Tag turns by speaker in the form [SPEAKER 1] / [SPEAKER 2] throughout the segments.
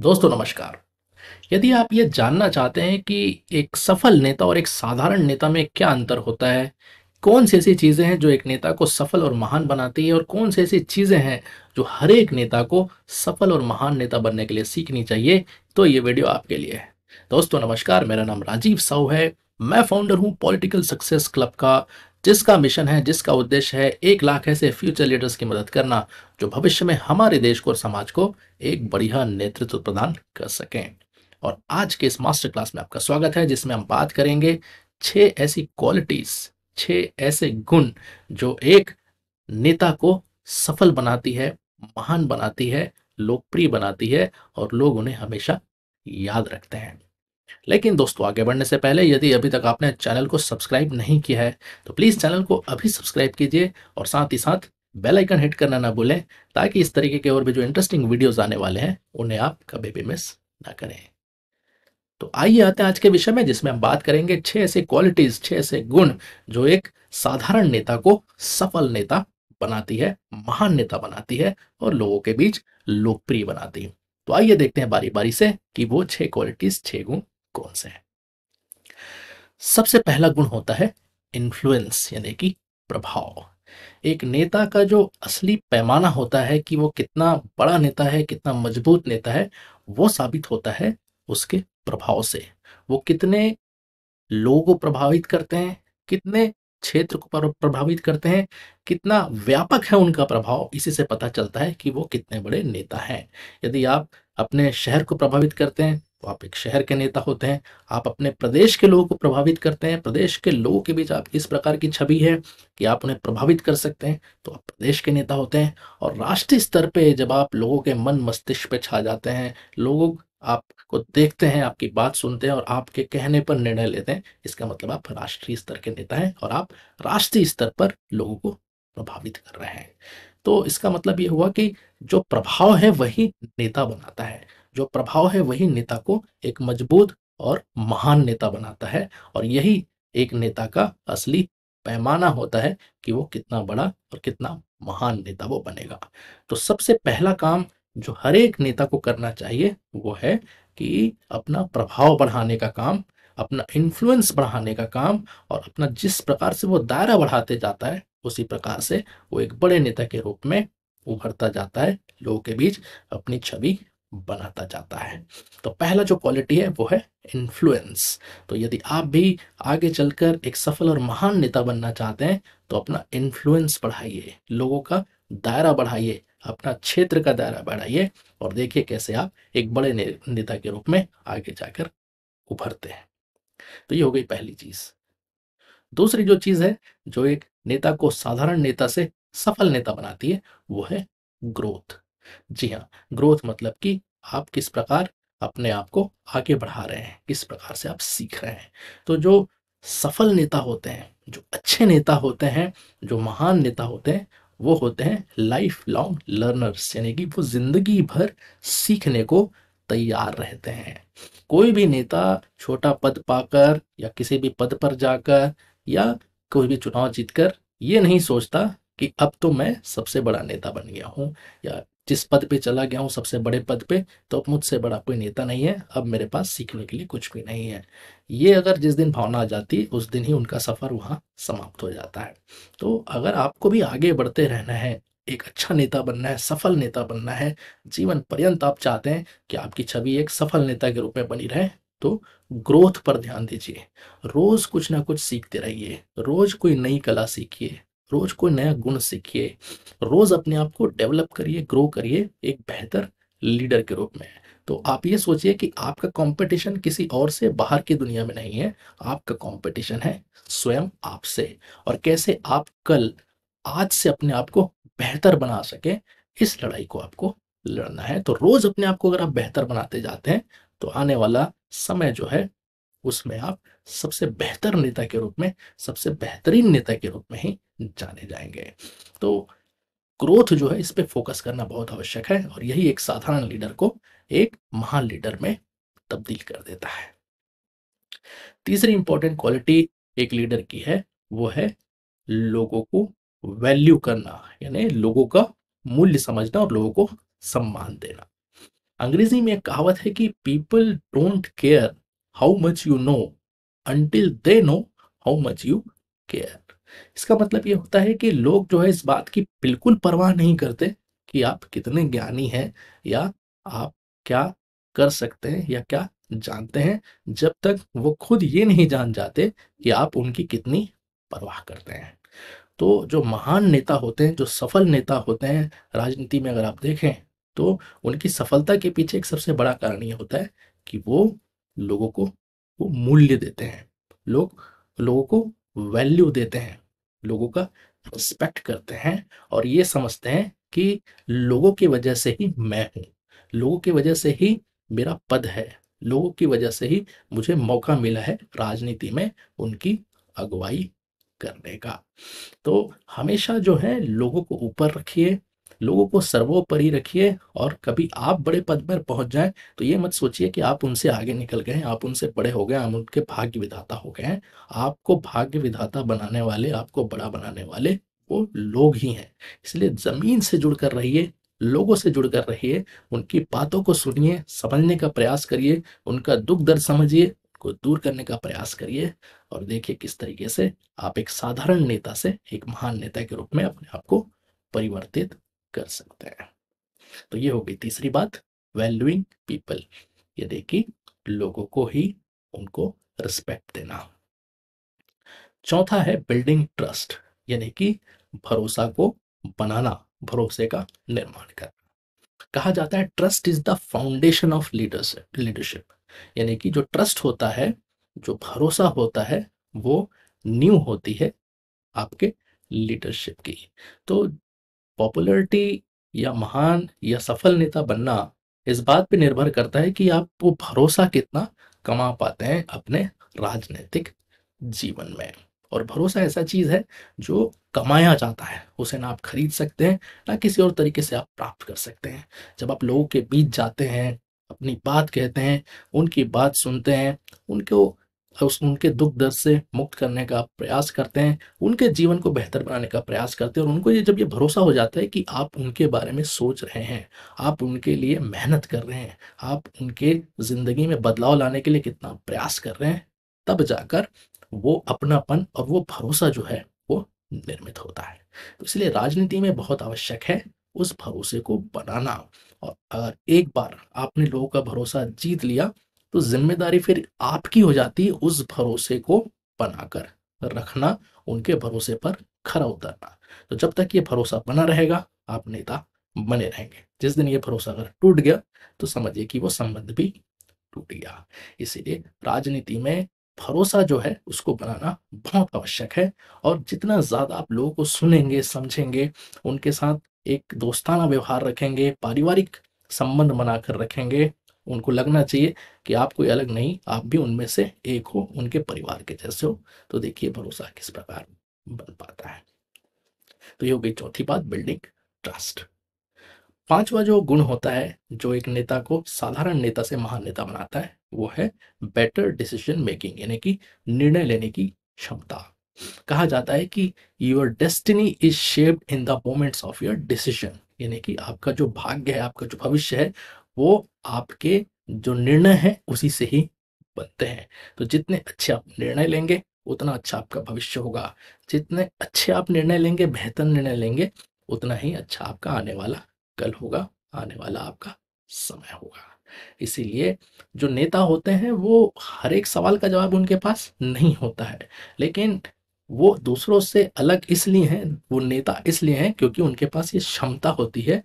[SPEAKER 1] दोस्तों नमस्कार यदि आप ये जानना चाहते हैं कि एक सफल नेता और एक साधारण नेता में क्या अंतर होता है कौन सी ऐसी चीज़ें हैं जो एक नेता को सफल और महान बनाती है और कौन सी ऐसी चीज़ें हैं जो हर एक नेता को सफल और महान नेता बनने के लिए सीखनी चाहिए तो ये वीडियो आपके लिए है दोस्तों नमस्कार मेरा नाम राजीव साहू है मैं फाउंडर हूं पॉलिटिकल सक्सेस क्लब का जिसका मिशन है जिसका उद्देश्य है एक लाख ऐसे फ्यूचर लीडर्स की मदद करना जो भविष्य में हमारे देश को और समाज को एक बढ़िया नेतृत्व प्रदान कर सकें और आज के इस मास्टर क्लास में आपका स्वागत है जिसमें हम बात करेंगे छः ऐसी क्वालिटीज छ ऐसे गुण जो एक नेता को सफल बनाती है महान बनाती है लोकप्रिय बनाती है और लोग उन्हें हमेशा याद रखते हैं लेकिन दोस्तों आगे बढ़ने से पहले यदि अभी तक आपने चैनल को सब्सक्राइब नहीं किया है तो प्लीज़ चैनल को अभी सब्सक्राइब कीजिए और साथ ही साथ बेल आइकन हिट करना ना भूलें ताकि इस तरीके के और भी जो इंटरेस्टिंग वीडियोस आने वाले हैं उन्हें आप कभी भी मिस ना करें तो आइए आते हैं आज के विषय में जिसमें हम बात करेंगे छह ऐसे क्वालिटीज छह ऐसे गुण जो एक साधारण नेता को सफल नेता बनाती है महान नेता बनाती है और लोगों के बीच लोकप्रिय बनाती है तो आइए देखते हैं बारी बारी से कि वो छह क्वालिटीज छह गुण कॉल्स हैं सबसे पहला गुण होता है इन्फ्लुएंस यानी कि प्रभाव एक नेता का जो असली पैमाना होता है कि वो कितना बड़ा नेता है कितना मजबूत नेता है वो साबित होता है उसके प्रभाव से वो कितने लोगों को प्रभावित करते हैं कितने क्षेत्र को प्रभावित करते हैं कितना व्यापक है उनका प्रभाव इसी से पता चलता है कि वो कितने बड़े नेता हैं यदि आप अपने शहर को प्रभावित करते हैं तो आप एक शहर के नेता होते हैं आप अपने प्रदेश के लोगों को प्रभावित करते हैं प्रदेश के लोगों के बीच आप इस प्रकार की छवि है कि आप उन्हें प्रभावित कर सकते हैं तो आप प्रदेश के नेता होते हैं और राष्ट्रीय स्तर पे जब आप लोगों के मन मस्तिष्क पे छा जाते हैं लोगों आपको देखते हैं आपकी बात सुनते हैं और आपके कहने पर निर्णय लेते हैं इसका मतलब आप राष्ट्रीय स्तर के नेता हैं और आप राष्ट्रीय स्तर पर लोगों को प्रभावित कर रहे हैं तो इसका मतलब ये हुआ कि जो प्रभाव है वही नेता बनाता है जो प्रभाव है वही नेता को एक मजबूत और महान नेता बनाता है और यही एक नेता का असली पैमाना होता है कि वो कितना बड़ा और कितना महान नेता वो बनेगा तो सबसे पहला काम जो हर एक नेता को करना चाहिए वो है कि अपना प्रभाव बढ़ाने का काम अपना इन्फ्लुएंस बढ़ाने का काम और अपना जिस प्रकार से वो दायरा बढ़ाते जाता है उसी प्रकार से वो एक बड़े नेता के रूप में उभरता जाता है लोगों के बीच अपनी छवि बनाता जाता है तो पहला जो क्वालिटी है वो है इन्फ्लुएंस तो यदि आप भी आगे चलकर एक सफल और महान नेता बनना चाहते हैं तो अपना इन्फ्लुएंस बढ़ाइए लोगों का दायरा बढ़ाइए अपना क्षेत्र का दायरा बढ़ाइए और देखिए कैसे आप एक बड़े ने, नेता के रूप में आगे जाकर उभरते हैं तो ये हो गई पहली चीज दूसरी जो चीज है जो एक नेता को साधारण नेता से सफल नेता बनाती है वो है ग्रोथ जी हाँ ग्रोथ मतलब कि आप किस प्रकार अपने आप को आगे बढ़ा रहे हैं किस प्रकार से आप सीख रहे हैं तो जो सफल नेता होते हैं जो अच्छे नेता होते हैं जो महान नेता होते हैं वो होते हैं लाइफ लॉन्ग लर्नर्स यानी कि वो जिंदगी भर सीखने को तैयार रहते हैं कोई भी नेता छोटा पद पाकर या किसी भी पद पर जाकर या कोई भी चुनाव जीतकर ये नहीं सोचता कि अब तो मैं सबसे बड़ा नेता बन गया हूँ या जिस पद पे चला गया हूँ सबसे बड़े पद पे तो अब मुझसे बड़ा कोई नेता नहीं है अब मेरे पास सीखने के लिए कुछ भी नहीं है ये अगर जिस दिन भावना आ जाती उस दिन ही उनका सफ़र वहाँ समाप्त हो जाता है तो अगर आपको भी आगे बढ़ते रहना है एक अच्छा नेता बनना है सफल नेता बनना है जीवन पर्यंत आप चाहते हैं कि आपकी छवि एक सफल नेता के रूप में बनी रहे तो ग्रोथ पर ध्यान दीजिए रोज कुछ ना कुछ सीखते रहिए रोज कोई नई कला सीखिए रोज कोई नया गुण सीखिए रोज अपने आप को डेवलप करिए ग्रो करिए एक बेहतर लीडर के रूप में तो आप ये सोचिए कि आपका कंपटीशन किसी और से बाहर की दुनिया में नहीं है आपका कंपटीशन है स्वयं आपसे और कैसे आप कल आज से अपने आप को बेहतर बना सके इस लड़ाई को आपको लड़ना है तो रोज अपने आप को अगर आप बेहतर बनाते जाते हैं तो आने वाला समय जो है उसमें आप सबसे बेहतर नेता के रूप में सबसे बेहतरीन नेता के रूप में ही जाने जाएंगे तो ग्रोथ जो है इस पर फोकस करना बहुत आवश्यक है और यही एक साधारण लीडर को एक महान लीडर में तब्दील कर देता है तीसरी इंपॉर्टेंट क्वालिटी एक लीडर की है वो है लोगों को वैल्यू करना यानी लोगों का मूल्य समझना और लोगों को सम्मान देना अंग्रेजी में एक कहावत है कि people don't care how much you know until they know how much you care इसका मतलब ये होता है कि लोग जो है इस बात की बिल्कुल परवाह नहीं करते कि आप कितने ज्ञानी हैं या आप क्या कर सकते हैं या क्या जानते हैं जब तक वो खुद ये नहीं जान जाते कि आप उनकी कितनी परवाह करते हैं तो जो महान नेता होते हैं जो सफल नेता होते हैं राजनीति में अगर आप देखें तो उनकी सफलता के पीछे एक सबसे बड़ा कारण ये होता है कि वो लोगों को वो मूल्य देते हैं लोग लोगों को वैल्यू देते हैं लोगों का रिस्पेक्ट करते हैं और ये समझते हैं कि लोगों की वजह से ही मैं हूँ लोगों की वजह से ही मेरा पद है लोगों की वजह से ही मुझे मौका मिला है राजनीति में उनकी अगुवाई करने का तो हमेशा जो है लोगों को ऊपर रखिए लोगों को सर्वोपरि रखिए और कभी आप बड़े पद पर पहुंच जाएं तो ये मत सोचिए कि आप उनसे आगे निकल गए आप उनसे बड़े हो गए हम उनके भाग्य विधाता हो गए हैं आपको भाग्य विधाता बनाने वाले आपको बड़ा बनाने वाले वो लोग ही हैं इसलिए ज़मीन से जुड़ कर रहिए लोगों से जुड़कर रहिए उनकी बातों को सुनिए समझने का प्रयास करिए उनका दुख दर्द समझिए को दूर करने का प्रयास करिए और देखिए किस तरीके से आप एक साधारण नेता से एक महान नेता के रूप में अपने आप को परिवर्तित कर सकते हैं तो ये हो गई तीसरी बात वैल्यूइंग पीपल ये देखिए लोगों को ही उनको रिस्पेक्ट देना चौथा है बिल्डिंग ट्रस्ट यानी कि भरोसा को बनाना भरोसे का निर्माण करना कहा जाता है trust is the foundation of leadership leadership यानी कि जो ट्रस्ट होता है जो भरोसा होता है वो न्यू होती है आपके लीडरशिप की तो पॉपुलरिटी या महान या सफल नेता बनना इस बात पे निर्भर करता है कि आप वो भरोसा कितना कमा पाते हैं अपने राजनीतिक जीवन में और भरोसा ऐसा चीज़ है जो कमाया जाता है उसे ना आप खरीद सकते हैं ना किसी और तरीके से आप प्राप्त कर सकते हैं जब आप लोगों के बीच जाते हैं अपनी बात कहते हैं उनकी बात सुनते हैं उनको उस उनके दुख दर्द से मुक्त करने का प्रयास करते हैं उनके जीवन को बेहतर बनाने का प्रयास करते हैं और उनको ये जब ये भरोसा हो जाता है कि आप उनके बारे में सोच रहे हैं आप उनके लिए मेहनत कर रहे हैं आप उनके ज़िंदगी में बदलाव लाने के लिए कितना प्रयास कर रहे हैं तब जाकर वो अपनापन और वो भरोसा जो है वो निर्मित होता है तो इसलिए राजनीति में बहुत आवश्यक है उस भरोसे को बनाना और अगर एक बार आपने लोगों का भरोसा जीत लिया तो जिम्मेदारी फिर आपकी हो जाती है उस भरोसे को बनाकर रखना उनके भरोसे पर खरा उतरना तो जब तक ये भरोसा बना रहेगा आप नेता बने रहेंगे जिस दिन ये भरोसा अगर टूट गया तो समझिए कि वो संबंध भी टूट गया इसीलिए राजनीति में भरोसा जो है उसको बनाना बहुत आवश्यक है और जितना ज़्यादा आप लोगों को सुनेंगे समझेंगे उनके साथ एक दोस्ताना व्यवहार रखेंगे पारिवारिक संबंध बनाकर रखेंगे उनको लगना चाहिए कि आप कोई अलग नहीं आप भी उनमें से एक हो उनके परिवार के जैसे हो तो देखिए भरोसा किस प्रकार बन पाता है तो ये हो गई चौथी बात बिल्डिंग ट्रस्ट पांचवा जो गुण होता है जो एक नेता को साधारण नेता से महान नेता बनाता है वो है बेटर डिसीजन मेकिंग यानी कि निर्णय लेने की क्षमता कहा जाता है कि your destiny is shaped in the moments of your decision यानी कि आपका जो भाग्य है आपका जो भविष्य है वो आपके जो निर्णय है उसी से ही बनते हैं तो जितने अच्छे आप निर्णय लेंगे उतना अच्छा आपका भविष्य होगा जितने अच्छे आप निर्णय लेंगे बेहतर निर्णय लेंगे उतना ही अच्छा आपका आने वाला कल होगा आने वाला आपका समय होगा इसीलिए जो नेता होते हैं वो हर एक सवाल का जवाब उनके पास नहीं होता है लेकिन वो दूसरों से अलग इसलिए हैं वो नेता इसलिए हैं क्योंकि उनके पास ये क्षमता होती है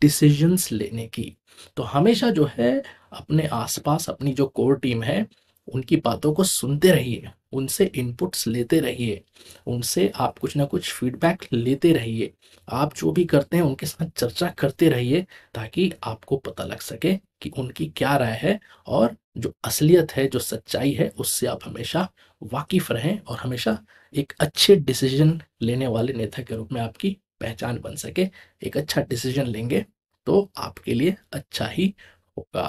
[SPEAKER 1] डिसीजंस लेने की तो हमेशा जो है अपने आसपास अपनी जो कोर टीम है उनकी बातों को सुनते रहिए उनसे इनपुट्स लेते रहिए उनसे आप कुछ ना कुछ फीडबैक लेते रहिए आप जो भी करते हैं उनके साथ चर्चा करते रहिए ताकि आपको पता लग सके कि उनकी क्या राय है और जो असलियत है जो सच्चाई है उससे आप हमेशा वाकिफ रहें और हमेशा एक अच्छे डिसीजन लेने वाले नेता के रूप में आपकी पहचान बन सके एक अच्छा डिसीजन लेंगे तो आपके लिए अच्छा ही होगा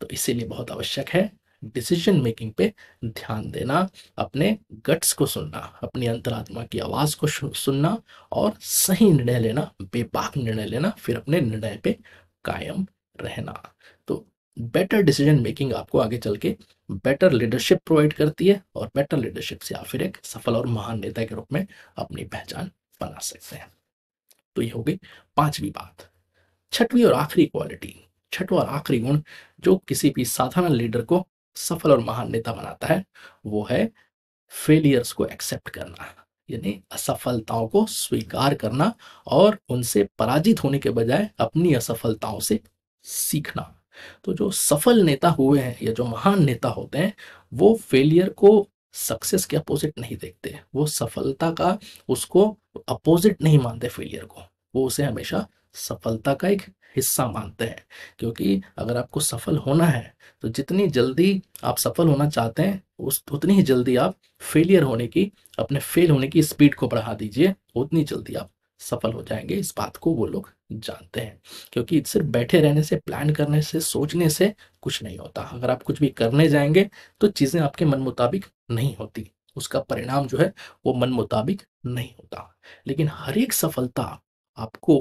[SPEAKER 1] तो इसीलिए बहुत आवश्यक है डिसीजन मेकिंग पे ध्यान देना अपने गट्स को सुनना अपनी अंतरात्मा की आवाज़ को सुनना और सही निर्णय लेना बेपाक निर्णय लेना फिर अपने निर्णय पे कायम रहना तो बेटर डिसीजन मेकिंग आपको आगे चल के बेटर लीडरशिप प्रोवाइड करती है और बेटर लीडरशिप से आप फिर एक सफल और महान नेता के रूप में अपनी पहचान बना सकते हैं तो ये हो गई पांचवी बात छठवीं और आखिरी क्वालिटी छठवा और आखिरी गुण जो किसी भी साधारण लीडर को सफल और महान नेता बनाता है वो है फेलियर्स को एक्सेप्ट करना यानी असफलताओं को स्वीकार करना और उनसे पराजित होने के बजाय अपनी असफलताओं से सीखना तो जो सफल नेता हुए हैं या जो महान नेता होते हैं वो फेलियर को सक्सेस के अपोजिट नहीं देखते वो सफलता का उसको अपोजिट नहीं मानते फेलियर को वो उसे हमेशा सफलता का एक हिस्सा मानते हैं क्योंकि अगर आपको सफल होना है तो जितनी जल्दी आप सफल होना चाहते हैं उस उतनी ही जल्दी आप फेलियर होने की अपने फेल होने की स्पीड को बढ़ा दीजिए उतनी जल्दी आप सफल हो जाएंगे इस बात को वो लोग जानते हैं क्योंकि सिर्फ बैठे रहने से प्लान करने से सोचने से कुछ नहीं होता अगर आप कुछ भी करने जाएंगे तो चीज़ें आपके मन मुताबिक नहीं होती उसका परिणाम जो है वो मन मुताबिक नहीं होता लेकिन हर एक सफलता आपको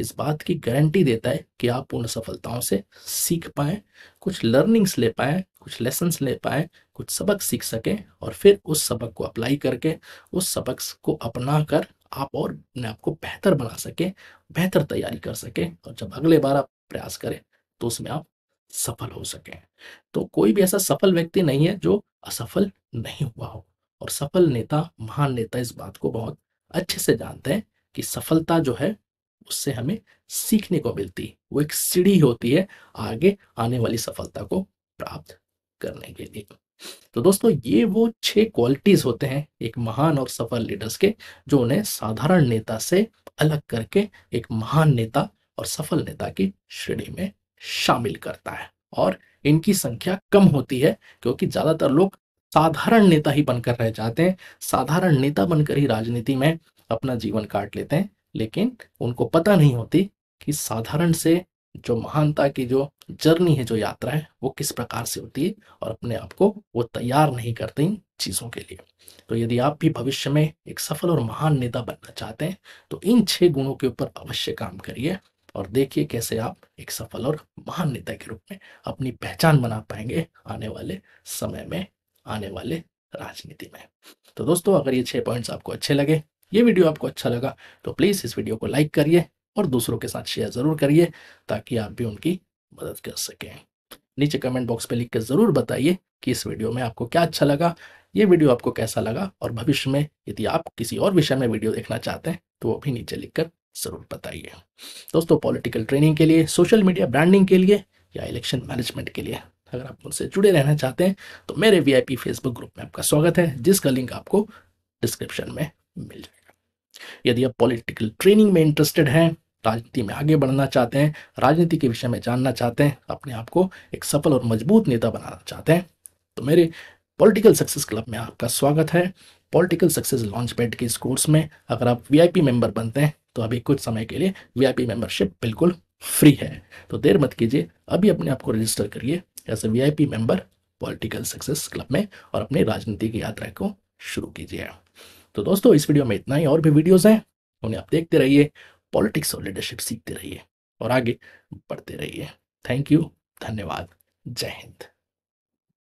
[SPEAKER 1] इस बात की गारंटी देता है कि आप उन सफलताओं से सीख पाए कुछ लर्निंग्स ले पाए कुछ लेसन ले पाए कुछ सबक सीख सके और फिर उस सबक को अप्लाई करके उस सबक को अपना कर आप और अपने आप को बेहतर बना सके बेहतर तैयारी कर सके और जब अगले बार आप प्रयास करें तो उसमें आप सफल हो सके तो कोई भी ऐसा सफल व्यक्ति नहीं है जो असफल नहीं हुआ हो और सफल नेता महान नेता इस बात को बहुत अच्छे से जानते हैं कि सफलता जो है उससे हमें सीखने को मिलती है वो एक सीढ़ी होती है आगे आने वाली सफलता को प्राप्त करने के लिए तो दोस्तों ये वो छह क्वालिटीज होते हैं एक महान और सफल लीडर्स के जो उन्हें साधारण नेता से अलग करके एक महान नेता और सफल नेता की श्रेणी में शामिल करता है और इनकी संख्या कम होती है क्योंकि ज्यादातर लोग साधारण नेता ही बनकर रह जाते हैं साधारण नेता बनकर ही राजनीति में अपना जीवन काट लेते हैं लेकिन उनको पता नहीं होती कि साधारण से जो महानता की जो जर्नी है जो यात्रा है वो किस प्रकार से होती है और अपने आप को वो तैयार नहीं करते इन चीज़ों के लिए तो यदि आप भी भविष्य में एक सफल और महान नेता बनना चाहते हैं तो इन छह गुणों के ऊपर अवश्य काम करिए और देखिए कैसे आप एक सफल और महान नेता के रूप में अपनी पहचान बना पाएंगे आने वाले समय में आने वाले राजनीति में तो दोस्तों अगर ये छह पॉइंट्स आपको अच्छे लगे ये वीडियो आपको अच्छा लगा तो प्लीज़ इस वीडियो को लाइक करिए और दूसरों के साथ शेयर ज़रूर करिए ताकि आप भी उनकी मदद कर सकें नीचे कमेंट बॉक्स में लिख कर ज़रूर बताइए कि इस वीडियो में आपको क्या अच्छा लगा ये वीडियो आपको कैसा लगा और भविष्य में यदि आप किसी और विषय में वीडियो देखना चाहते हैं तो वो भी नीचे लिखकर ज़रूर बताइए दोस्तों पॉलिटिकल ट्रेनिंग के लिए सोशल मीडिया ब्रांडिंग के लिए या इलेक्शन मैनेजमेंट के लिए अगर आप उनसे जुड़े रहना चाहते हैं तो मेरे वीआईपी फेसबुक ग्रुप में आपका स्वागत है जिसका लिंक आपको डिस्क्रिप्शन में मिल जाएगा यदि आप पॉलिटिकल ट्रेनिंग में इंटरेस्टेड हैं राजनीति में आगे बढ़ना चाहते हैं राजनीति के विषय में जानना चाहते हैं अपने आप को एक सफल और मजबूत नेता बनाना चाहते हैं तो मेरे पॉलिटिकल सक्सेस क्लब में आपका स्वागत है पॉलिटिकल सक्सेस लॉन्च पैड के इस कोर्स में अगर आप वीआईपी मेंबर बनते हैं तो अभी कुछ समय के लिए वीआईपी मेंबरशिप बिल्कुल फ्री है तो देर मत कीजिए अभी अपने आप को रजिस्टर करिए as a V member political success club में और अपनी राजनीति की यात्रा को शुरू कीजिए तो दोस्तों इस वीडियो में इतना ही और भी वीडियोज हैं उन्हें आप देखते रहिए पॉलिटिक्स और लीडरशिप सीखते रहिए और आगे बढ़ते रहिए थैंक यू धन्यवाद जय हिंद